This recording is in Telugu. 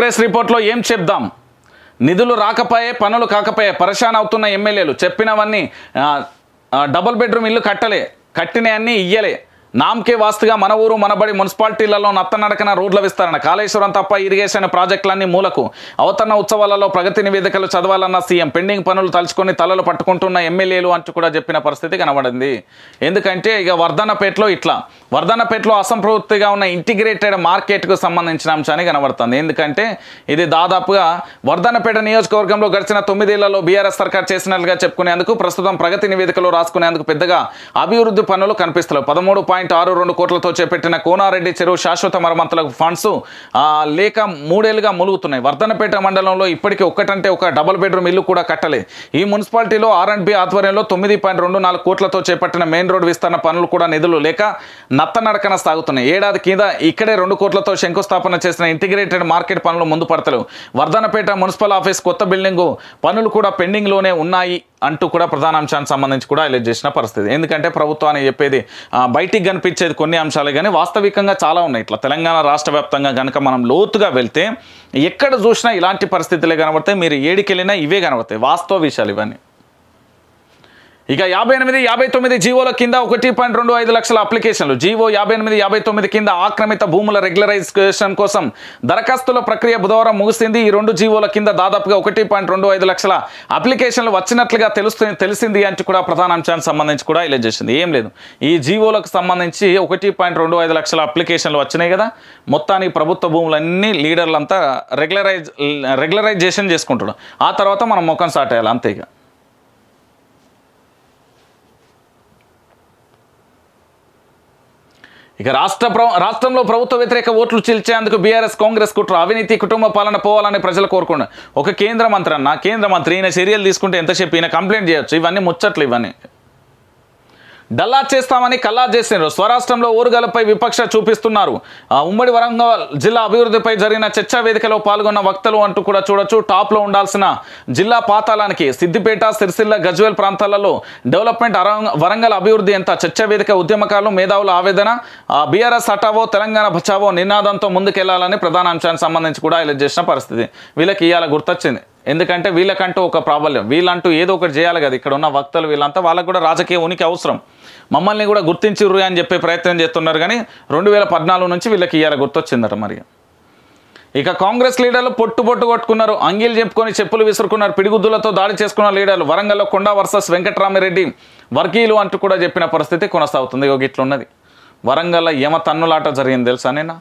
ప్రెస్ రిపోర్ట్లో ఏం చెప్దాం నిధులు రాకపోయే పనులు కాకపోయే పరేషాన్ అవుతున్న ఎమ్మెల్యేలు చెప్పినవన్నీ డబుల్ బెడ్రూమ్ ఇల్లు కట్టలే కట్టినవన్నీ ఇయ్యలే నామకే వాస్తుగా మన ఊరు మనబడి మున్సిపాలిటీలలో నత్తనడకన రోడ్ల విస్తరణ కాళేశ్వరం తప్ప ఇరిగేషన్ ప్రాజెక్టులన్నీ మూలకు అవతరణ ఉత్సవాలలో ప్రగతి నివేదికలు చదవాలన్న సీఎం పెండింగ్ పనులు తలుచుకొని తలలు పట్టుకుంటున్న ఎమ్మెల్యేలు అంటూ కూడా చెప్పిన పరిస్థితి కనబడింది ఎందుకంటే ఇక వర్ధనపేటలో ఇట్లా వర్ధనపేటలో అసంపూర్తిగా ఉన్న ఇంటిగ్రేటెడ్ మార్కెట్కు సంబంధించిన అంశాన్ని కనబడుతుంది ఎందుకంటే ఇది దాదాపుగా వర్ధనపేట నియోజకవర్గంలో గడిచిన తొమ్మిదేళ్లలో బీఆర్ఎస్ సర్కార్ చేసినట్లుగా చెప్పుకునేందుకు ప్రస్తుతం ప్రగతి నివేదికలో రాసుకునేందుకు పెద్దగా అభివృద్ధి పనులు కనిపిస్తున్నాయి పదమూడు పాయింట్ పాయింట్ ఆరు రెండు కోట్లతో చేపట్టిన కోనారెడ్డి చెరువు శాశ్వత మరమ్మతులకు ఫండ్స్ లేక మూడేళ్లుగా ములుగుతున్నాయి వర్ధనపేట మండలంలో ఇప్పటికీ ఒక్కటంటే ఒక డబుల్ బెడ్రూమ్ ఇల్లు కూడా కట్టలేదు ఈ మున్సిపాలిటీలో ఆర్ అండ్ బి ఆధ్వర్యంలో తొమ్మిది పాయింట్ రెండు నాలుగు కోట్లతో చేపట్టిన మెయిన్ రోడ్ విస్తరణ పనులు కూడా నిధులు లేక నత్తనడకన సాగుతున్నాయి ఏడాది కింద ఇక్కడే రెండు కోట్లతో శంకుస్థాపన చేసిన ఇంటిగ్రేటెడ్ మార్కెట్ పనులు ముందు పడతలేవు వర్ధనపేట మున్సిపల్ ఆఫీస్ కొత్త బిల్డింగు పనులు కూడా పెండింగ్లోనే ఉన్నాయి అంటూ కూడా ప్రధాన అంశానికి సంబంధించి కూడా హైలైట్ చేసిన పరిస్థితి ఎందుకంటే ప్రభుత్వాన్ని చెప్పేది బయటికి కనిపించేది కొన్ని అంశాలు కానీ వాస్తవికంగా చాలా ఉన్నాయి ఇట్లా తెలంగాణ రాష్ట్ర వ్యాప్తంగా కనుక మనం లోతుగా వెళ్తే ఎక్కడ చూసినా ఇలాంటి పరిస్థితులే కనబడతాయి మీరు ఏడికెళ్ళినా ఇవే కనబడతాయి వాస్తవ విషయాలు ఇవన్నీ ఇక యాభై ఎనిమిది యాభై తొమ్మిది జీవోల కింద ఒకటి పాయింట్ రెండు ఐదు లక్షల అప్లికేషన్లు జీవో యాభై ఎనిమిది యాభై తొమ్మిది కింద ఆక్రమిత భూముల రెగ్యులరైజేషన్ కోసం దరఖాస్తుల ప్రక్రియ బుధవారం ముగిసింది ఈ రెండు జీవోల కింద దాదాపుగా ఒకటి పాయింట్ రెండు ఐదు లక్షల అప్లికేషన్లు వచ్చినట్లుగా తెలుస్తుంది తెలిసింది అంటూ కూడా ప్రధాన అంశానికి సంబంధించి కూడా ఇలా చేసింది ఏం లేదు ఈ జీవోలకు సంబంధించి ఒకటి పాయింట్ రెండు ఐదు లక్షల అప్లికేషన్లు వచ్చినాయి కదా మొత్తానికి ప్రభుత్వ భూములన్నీ లీడర్లంతా రెగ్యులరైజ్ రెగ్యులరైజేషన్ చేసుకుంటున్నాం ఆ తర్వాత మనం ముఖం సాటేయాలి అంతేగా ఇక రాష్ట్ర రాష్ట్రంలో ప్రభుత్వ వ్యతిరేక ఓట్లు చీల్చేందుకు బీఆర్ఎస్ కాంగ్రెస్ కుట్ర అవినీతి కుటుంబ పాలన పోవాలని ప్రజలు కోరుకున్నారు ఒక కేంద్ర మంత్రి అన్న కేంద్ర మంత్రి ఈయన చర్యలు తీసుకుంటే ఎంతసేపు ఈయన కంప్లైంట్ చేయొచ్చు ఇవన్నీ ముచ్చట్లు ఇవన్నీ డల్లా చేస్తామని కల్లా చేసినారు స్వరాష్ట్రంలో ఊరుగలపై విపక్ష చూపిస్తున్నారు ఉమ్మడి వరంగల్ జిల్లా అభివృద్ధిపై జరిగిన చర్చా వేదికలో పాల్గొన్న వక్తలు అంటూ కూడా చూడొచ్చు టాప్లో ఉండాల్సిన జిల్లా పాతాళానికి సిద్దిపేట సిరిసిల్ల గజ్వేల్ ప్రాంతాలలో డెవలప్మెంట్ వరంగల్ అభివృద్ధి ఎంత చర్చా వేదిక ఉద్యమకాలు మేధావుల ఆవేదన బీఆర్ఎస్ హటావో తెలంగాణ బచావో నినాదంతో ముందుకెళ్లాలని ప్రధాన అంశానికి సంబంధించి కూడా ఇలా చేసిన పరిస్థితి వీళ్ళకి ఇవాళ గుర్తొచ్చింది ఎందుకంటే వీళ్ళకంటూ ఒక ప్రాబల్యం వీళ్ళంటూ ఏదో ఒకటి చేయాలి కదా ఇక్కడ ఉన్న వక్తలు వీళ్ళంతా వాళ్ళకు కూడా రాజకీయ ఉనికి అవసరం మమ్మల్ని కూడా గుర్తించిర్రు అని చెప్పే ప్రయత్నం చేస్తున్నారు కానీ రెండు వేల పద్నాలుగు నుంచి వీళ్ళకి ఇయ్యాల గుర్తొచ్చిందట మరి ఇక కాంగ్రెస్ లీడర్లు పొట్టు పొట్టు కొట్టుకున్నారు అంగీలు చెప్పుకొని చెప్పులు విసురుకున్నారు పిడిగుద్దులతో దాడి చేసుకున్న లీడర్లు వరంగల్లో కొండా వర్సెస్ వెంకటరామిరెడ్డి వర్గీయులు అంటూ కూడా చెప్పిన పరిస్థితి కొనసాగుతుంది ఇక ఇట్లున్నది వరంగల్ యమ తన్నులాట జరిగింది తెలుసా నేనా